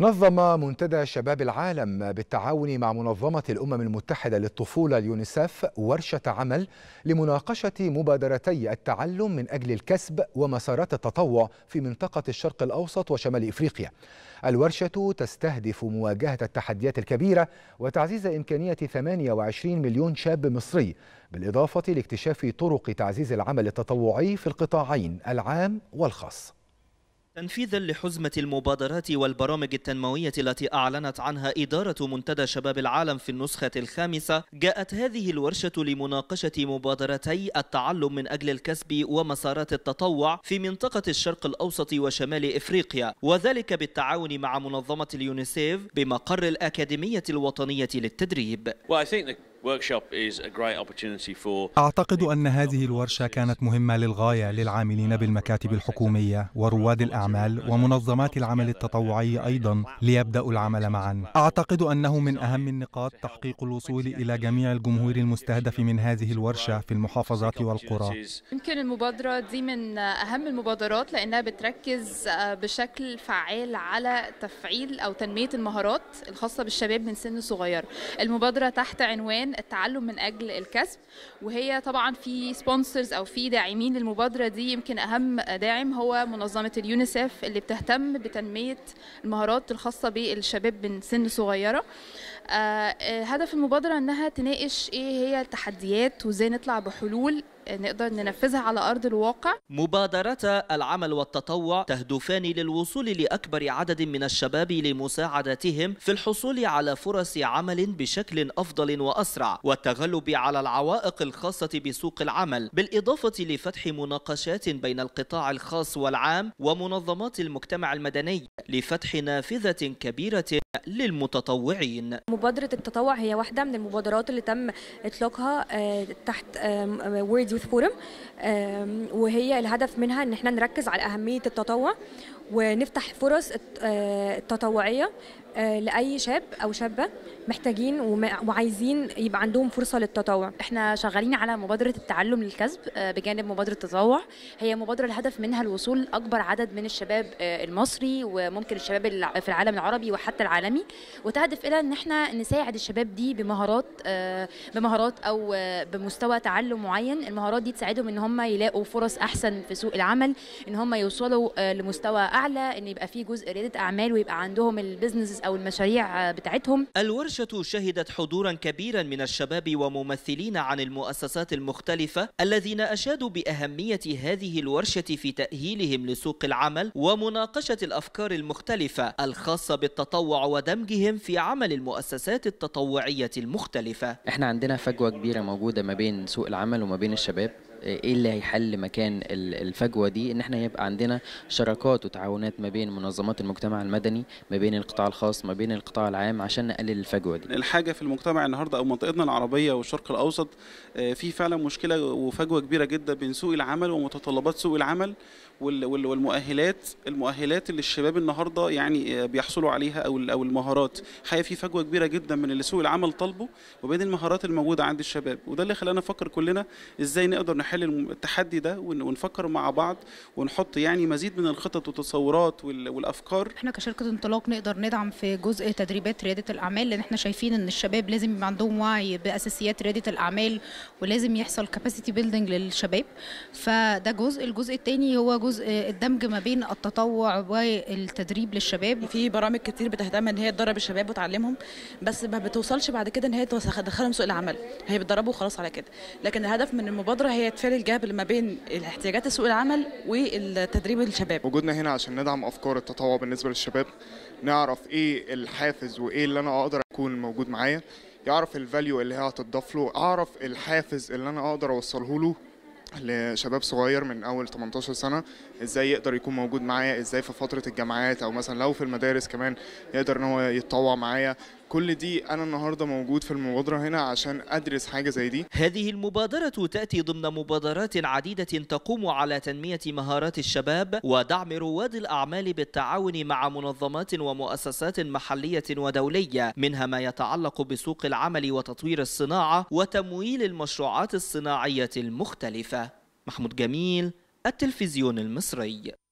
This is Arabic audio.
نظم منتدى شباب العالم بالتعاون مع منظمة الأمم المتحدة للطفولة اليونيسف ورشة عمل لمناقشة مبادرتي التعلم من أجل الكسب ومسارات التطوع في منطقة الشرق الأوسط وشمال إفريقيا الورشة تستهدف مواجهة التحديات الكبيرة وتعزيز إمكانية 28 مليون شاب مصري بالإضافة لاكتشاف طرق تعزيز العمل التطوعي في القطاعين العام والخاص تنفيذا لحزمة المبادرات والبرامج التنموية التي أعلنت عنها إدارة منتدى شباب العالم في النسخة الخامسة جاءت هذه الورشة لمناقشة مبادرتي التعلم من أجل الكسب ومسارات التطوع في منطقة الشرق الأوسط وشمال إفريقيا وذلك بالتعاون مع منظمة اليونيسيف بمقر الأكاديمية الوطنية للتدريب well, أعتقد أن هذه الورشة كانت مهمة للغاية للعاملين بالمكاتب الحكومية ورواد الأعمال ومنظمات العمل التطوعي أيضا ليبدأوا العمل معا أعتقد أنه من أهم النقاط تحقيق الوصول إلى جميع الجمهور المستهدف من هذه الورشة في المحافظات والقرى يمكن المبادرة دي من أهم المبادرات لأنها بتركز بشكل فعال على تفعيل أو تنمية المهارات الخاصة بالشباب من سن صغير المبادرة تحت عنوان التعلم من اجل الكسب وهي طبعا في سبونسرز او في داعمين للمبادره دي يمكن اهم داعم هو منظمه اليونيسيف اللي بتهتم بتنميه المهارات الخاصه بالشباب من سن صغيره آه، آه، هدف المبادرة إنها تناقش إيه هي التحديات وإزاي نطلع بحلول آه، نقدر ننفذها على أرض الواقع مبادرة العمل والتطوع تهدفان للوصول لأكبر عدد من الشباب لمساعدتهم في الحصول على فرص عمل بشكل أفضل وأسرع والتغلب على العوائق الخاصة بسوق العمل بالإضافة لفتح مناقشات بين القطاع الخاص والعام ومنظمات المجتمع المدني لفتح نافذة كبيرة للمتطوعين مبادره التطوع هي واحده من المبادرات اللي تم اطلاقها آه، تحت وورد يوث فورم وهي الهدف منها ان احنا نركز على اهميه التطوع ونفتح فرص آه، التطوعيه آه، لاي شاب او شابه محتاجين وعايزين يبقى عندهم فرصه للتطوع احنا شغالين على مبادره التعلم للكسب آه، بجانب مبادره التطوع هي مبادره الهدف منها الوصول لاكبر عدد من الشباب آه، المصري وممكن الشباب في العالم العربي وحتى العالمي وتهدف الى ان احنا نساعد الشباب دي بمهارات بمهارات او بمستوى تعلم معين المهارات دي تساعدهم ان هم يلاقوا فرص احسن في سوق العمل ان هم يوصلوا لمستوى اعلى ان يبقى في جزء رياده اعمال ويبقى عندهم البيزنس أو المشاريع بتاعتهم الورشة شهدت حضورا كبيرا من الشباب وممثلين عن المؤسسات المختلفة الذين أشادوا بأهمية هذه الورشة في تأهيلهم لسوق العمل ومناقشة الأفكار المختلفة الخاصة بالتطوع ودمجهم في عمل المؤسسات التطوعية المختلفة احنا عندنا فجوة كبيرة موجودة ما بين سوق العمل وما بين الشباب ايه اللي هيحل مكان الفجوه دي ان احنا يبقى عندنا شراكات وتعاونات ما بين منظمات المجتمع المدني ما بين القطاع الخاص ما بين القطاع العام عشان نقلل الفجوه دي الحاجه في المجتمع النهارده او منطقتنا العربيه والشرق الاوسط آه، في فعلا مشكله وفجوه كبيره جدا بين سوق العمل ومتطلبات سوق العمل والمؤهلات المؤهلات اللي الشباب النهارده يعني آه، بيحصلوا عليها او او المهارات حقيقه في فجوه كبيره جدا من اللي سوق العمل طالبه وبين المهارات الموجوده عند الشباب وده اللي خلانا نفكر كلنا ازاي نقدر نحل نحل التحدي ده ونفكر مع بعض ونحط يعني مزيد من الخطط والتصورات والافكار احنا كشركه انطلاق نقدر ندعم في جزء تدريبات رياده الاعمال لان احنا شايفين ان الشباب لازم يبقى عندهم وعي باساسيات رياده الاعمال ولازم يحصل كاباسيتي بيلدينج للشباب فده جزء الجزء الثاني هو جزء الدمج ما بين التطوع والتدريب للشباب في برامج كتير بتهتم ان هي تدرب الشباب وتعلمهم بس ما بتوصلش بعد كده ان هي تدخلهم سوق العمل هي بتدربه وخلاص على كده لكن الهدف من المبادره هي فعل الجاب ما بين احتياجات سوق العمل والتدريب الشباب وجودنا هنا عشان ندعم افكار التطوع بالنسبه للشباب نعرف ايه الحافز وايه اللي انا اقدر اكون موجود معايا يعرف الفاليو اللي هي هتضاف له اعرف الحافز اللي انا اقدر اوصله له لشباب صغير من اول 18 سنه ازاي يقدر يكون موجود معايا ازاي في فتره الجامعات او مثلا لو في المدارس كمان يقدر ان هو يتطوع معايا كل دي انا النهارده موجود في المبادره هنا عشان ادرس حاجه زي دي هذه المبادره تاتي ضمن مبادرات عديده تقوم على تنميه مهارات الشباب ودعم رواد الاعمال بالتعاون مع منظمات ومؤسسات محليه ودوليه منها ما يتعلق بسوق العمل وتطوير الصناعه وتمويل المشروعات الصناعيه المختلفه محمود جميل التلفزيون المصري